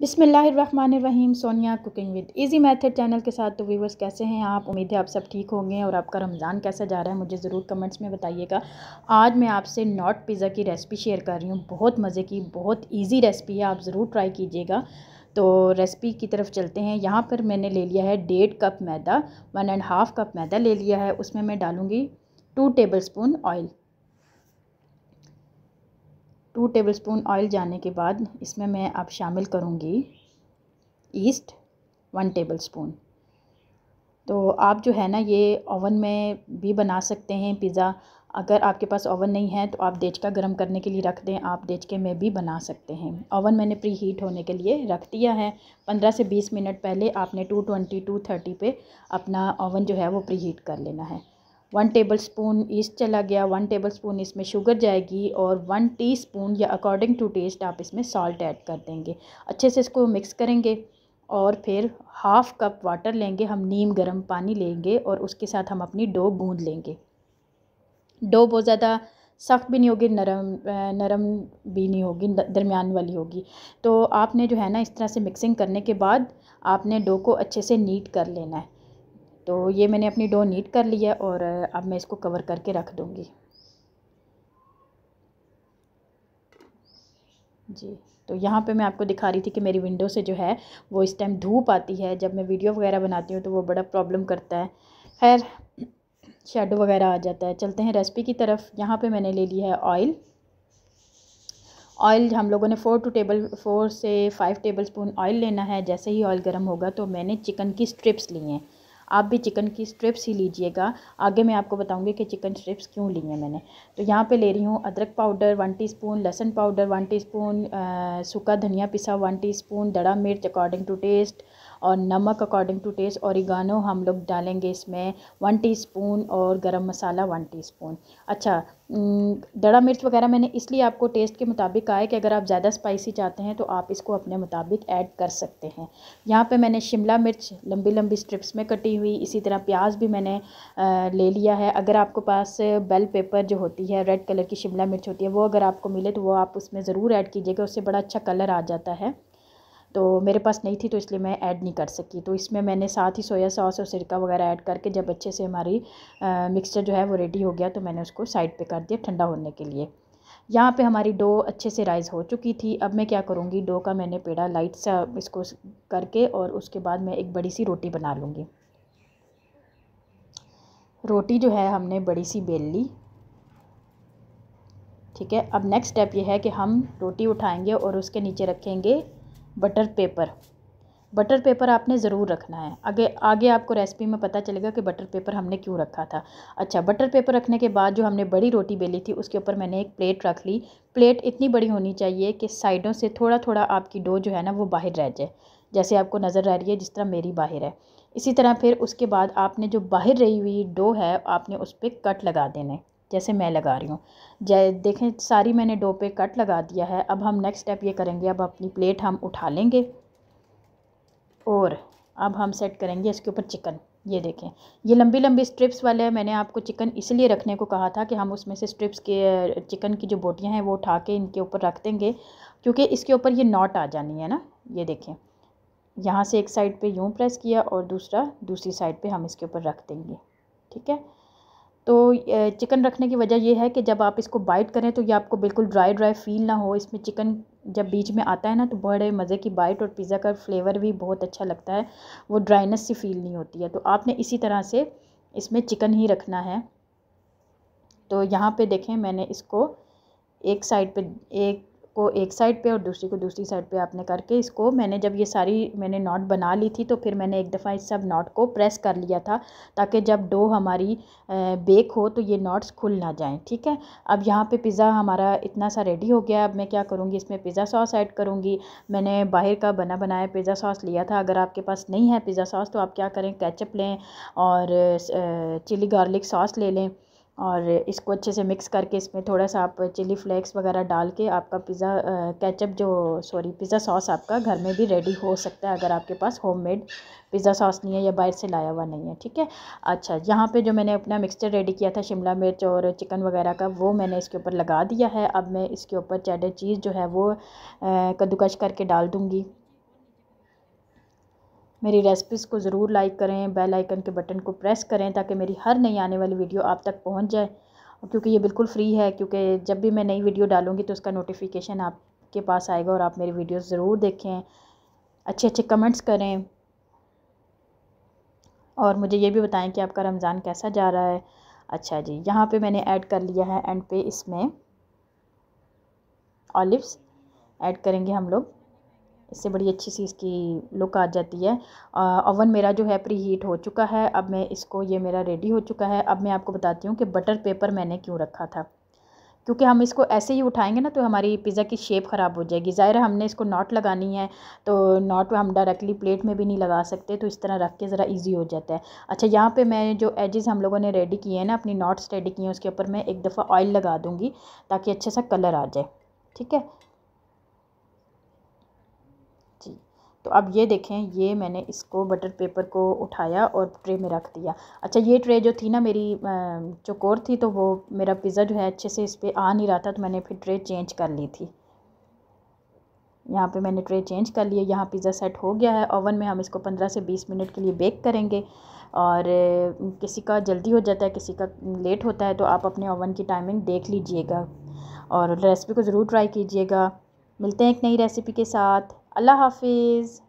बिसमीम Sonia cooking with easy method channel के साथ तो व्यूवर्स कैसे हैं आप उम्मीद है आप सब ठीक होंगे और आपका रमज़ान कैसा जा रहा है मुझे ज़रूर कमेंट्स में बताइएगा आज मैं आपसे नॉट पिज़्ज़ा की रेसिपी शेयर कर रही हूँ बहुत मज़े की बहुत ईजी रेसिपी है आप ज़रूर ट्राई कीजिएगा तो रेसिपी की तरफ चलते हैं यहाँ पर मैंने ले लिया है डेढ़ कप मैदा वन एंड हाफ़ कप मैदा ले लिया है उसमें मैं डालूँगी two table spoon oil two tablespoon oil जाने के बाद इसमें मैं अब शामिल करूँगी ईस्ट वन टेबलस्पून तो आप जो है ना ये ओवन में भी बना सकते हैं पिज़्ज़ा अगर आपके पास ओवन नहीं है तो आप देचका गर्म करने के लिए रख दें आप देचके में भी बना सकते हैं ओवन मैंने प्री हीट होने के लिए रख दिया है पंद्रह से बीस मिनट पहले आपने टू ट्वेंटी टू थर्टी पर अपना ओवन जो है वो प्री हीट कर लेना है वन टेबल स्पून ईस्ट चला गया वन टेबल स्पून इसमें शुगर जाएगी और वन टीस्पून या अकॉर्डिंग टू टेस्ट आप इसमें सॉल्ट ऐड कर देंगे अच्छे से इसको मिक्स करेंगे और फिर हाफ़ कप वाटर लेंगे हम नीम गर्म पानी लेंगे और उसके साथ हम अपनी डो बूंद लेंगे डो बहुत ज़्यादा सख्त भी नहीं होगी नरम नरम भी नहीं होगी दरमियान वाली होगी तो आपने जो है ना इस तरह से मिक्सिंग करने के बाद आपने डो को अच्छे से नीट कर लेना है तो ये मैंने अपनी डो नीट कर ली है और अब मैं इसको कवर करके रख दूँगी जी तो यहाँ पे मैं आपको दिखा रही थी कि मेरी विंडो से जो है वो इस टाइम धूप आती है जब मैं वीडियो वगैरह बनाती हूँ तो वो बड़ा प्रॉब्लम करता है खैर शेडो वगैरह आ जाता है चलते हैं रेसिपी की तरफ यहाँ पे मैंने ले लिया है ऑयल ऑयल हम लोगों ने फ़ोर टू टेबल फोर से फाइव टेबल स्पून ऑयल लेना है जैसे ही ऑयल गर्म होगा तो मैंने चिकन की स्ट्रिप्स ली हैं आप भी चिकन की स्ट्रिप्स ही लीजिएगा आगे मैं आपको बताऊँगी कि चिकन स्ट्रिप्स क्यों ली हैं मैंने तो यहाँ पे ले रही हूँ अदरक पाउडर वन टीस्पून लहसुन पाउडर वन टीस्पून सूखा धनिया पिसा वन टीस्पून दड़ा मिर्च अकॉर्डिंग टू टेस्ट और नमक अकॉर्डिंग टू टेस्ट इगानो हम लोग डालेंगे इसमें वन टीस्पून और गरम मसाला वन टीस्पून अच्छा दड़ा मिर्च वगैरह मैंने इसलिए आपको टेस्ट के मुताबिक कहा है कि अगर आप ज़्यादा स्पाइसी चाहते हैं तो आप इसको अपने मुताबिक ऐड कर सकते हैं यहाँ पे मैंने शिमला मिर्च लंबी लंबी स्ट्रिप्स में कटी हुई इसी तरह प्याज भी मैंने आ, ले लिया है अगर आपके पास बेल पेपर जो होती है रेड कलर की शिमला मिर्च होती है वो अगर आपको मिले तो वो आप उसमें ज़रूर ऐड कीजिएगा उससे बड़ा अच्छा कलर आ जाता है तो मेरे पास नहीं थी तो इसलिए मैं ऐड नहीं कर सकी तो इसमें मैंने साथ ही सोया सॉस और सिरका वगैरह ऐड करके जब अच्छे से हमारी मिक्सचर जो है वो रेडी हो गया तो मैंने उसको साइड पे कर दिया ठंडा होने के लिए यहाँ पे हमारी डो अच्छे से राइज़ हो चुकी थी अब मैं क्या करूँगी डो का मैंने पेड़ा लाइट सा इसको करके और उसके बाद मैं एक बड़ी सी रोटी बना लूँगी रोटी जो है हमने बड़ी सी बेल ली ठीक है अब नेक्स्ट स्टेप ये है कि हम रोटी उठाएंगे और उसके नीचे रखेंगे बटर पेपर बटर पेपर आपने ज़रूर रखना है आगे आगे आपको रेसिपी में पता चलेगा कि बटर पेपर हमने क्यों रखा था अच्छा बटर पेपर रखने के बाद जो हमने बड़ी रोटी बेली थी उसके ऊपर मैंने एक प्लेट रख ली प्लेट इतनी बड़ी होनी चाहिए कि साइडों से थोड़ा थोड़ा आपकी डो जो है ना वो बाहर रह जाए जैसे आपको नज़र आ रही है जिस तरह मेरी बाहर है इसी तरह फिर उसके बाद आपने जो बाहर रही हुई डो है आपने उस पर कट लगा देना है जैसे मैं लगा रही हूँ जै देखें सारी मैंने डो पे कट लगा दिया है अब हम नेक्स्ट स्टेप ये करेंगे अब अपनी प्लेट हम उठा लेंगे और अब हम सेट करेंगे इसके ऊपर चिकन ये देखें ये लंबी लंबी स्ट्रिप्स वाले हैं मैंने आपको चिकन इसलिए रखने को कहा था कि हम उसमें से स्ट्रिप्स के चिकन की जो बोटियाँ हैं वो उठा के इनके ऊपर रख देंगे क्योंकि इसके ऊपर ये नॉट आ जानी है ना ये देखें यहाँ से एक साइड पे यूँ प्रेस किया और दूसरा दूसरी साइड पे हम इसके ऊपर रख देंगे ठीक है तो चिकन रखने की वजह यह है कि जब आप इसको बाइट करें तो ये आपको बिल्कुल ड्राई ड्राई फील ना हो इसमें चिकन जब बीच में आता है ना तो बड़े मज़े की बाइट और पिज़्ज़ा का फ्लेवर भी बहुत अच्छा लगता है वो ड्राइनेस सी फील नहीं होती है तो आपने इसी तरह से इसमें चिकन ही रखना है तो यहाँ पे देखें मैंने इसको एक साइड पे एक को एक साइड पे और दूसरी को दूसरी साइड पे आपने करके इसको मैंने जब ये सारी मैंने नॉट बना ली थी तो फिर मैंने एक दफ़ा इस सब नॉट को प्रेस कर लिया था ताकि जब डो हमारी बेक हो तो ये नॉट्स खुल ना जाएं ठीक है अब यहाँ पे पिज़्ज़ा हमारा इतना सा रेडी हो गया अब मैं क्या करूँगी इसमें पिज़्ज़ा सॉस ऐड करूँगी मैंने बाहर का बना बनाया पिज़्ज़ा सॉस लिया था अगर आपके पास नहीं है पिज़्ज़ा सॉस तो आप क्या करें कैचअप लें और चिली गार्लिक सॉस ले लें और इसको अच्छे से मिक्स करके इसमें थोड़ा सा आप चिली फ्लेक्स वगैरह डाल के आपका पिज़्ज़ा केचप जो सॉरी पिज़्ज़ा सॉस आपका घर में भी रेडी हो सकता है अगर आपके पास होममेड पिज़्ज़ा सॉस नहीं है या बाहर से लाया हुआ नहीं है ठीक है अच्छा यहाँ पे जो मैंने अपना मिक्सचर रेडी किया था शिमला मिर्च और चिकन वगैरह का वो मैंने इसके ऊपर लगा दिया है अब मैं इसके ऊपर चैडर चीज़ जो है वो कद्दूकश करके डाल दूँगी मेरी रेसिपीज़ को ज़रूर लाइक करें बेल आइकन के बटन को प्रेस करें ताकि मेरी हर नई आने वाली वीडियो आप तक पहुंच जाए क्योंकि ये बिल्कुल फ्री है क्योंकि जब भी मैं नई वीडियो डालूँगी तो उसका नोटिफिकेशन आपके पास आएगा और आप मेरी वीडियो ज़रूर देखें अच्छे अच्छे कमेंट्स करें और मुझे ये भी बताएं कि आपका रमज़ान कैसा जा रहा है अच्छा जी यहाँ पे मैंने ऐड कर लिया है एंड पे इसमें ऑलिव्स ऐड करेंगे हम लोग इससे बड़ी अच्छी सी इसकी लुक आ जाती है ओवन मेरा जो है प्री हीट हो चुका है अब मैं इसको ये मेरा रेडी हो चुका है अब मैं आपको बताती हूँ कि बटर पेपर मैंने क्यों रखा था क्योंकि हम इसको ऐसे ही उठाएंगे ना तो हमारी पिज़्ज़ा की शेप ख़राब हो जाएगी ज़ाहिर हमने इसको नॉट लगानी है तो नॉट हम डायरेक्टली प्लेट में भी नहीं लगा सकते तो इस तरह रख के ज़रा इजी हो जाता है अच्छा यहाँ पे मैं जो एजेस हम लोगों ने रेडी किए हैं ना अपनी नॉट्स रेडी किए हैं उसके ऊपर मैं एक दफ़ा ऑयल लगा दूँगी ताकि अच्छे सा कलर आ जाए ठीक है तो अब ये देखें ये मैंने इसको बटर पेपर को उठाया और ट्रे में रख दिया अच्छा ये ट्रे जो थी ना मेरी चकोर थी तो वो मेरा पिज़्ज़ा जो है अच्छे से इस पर आ नहीं रहा था तो मैंने फिर ट्रे चेंज कर ली थी यहाँ पे मैंने ट्रे चेंज कर लिया यहाँ पिज़्ज़ा सेट हो गया है ओवन में हम इसको पंद्रह से बीस मिनट के लिए बेक करेंगे और किसी का जल्दी हो जाता है किसी का लेट होता है तो आप अपने ओवन की टाइमिंग देख लीजिएगा और रेसिपी को ज़रूर ट्राई कीजिएगा मिलते हैं एक नई रेसिपी के साथ الله حافظ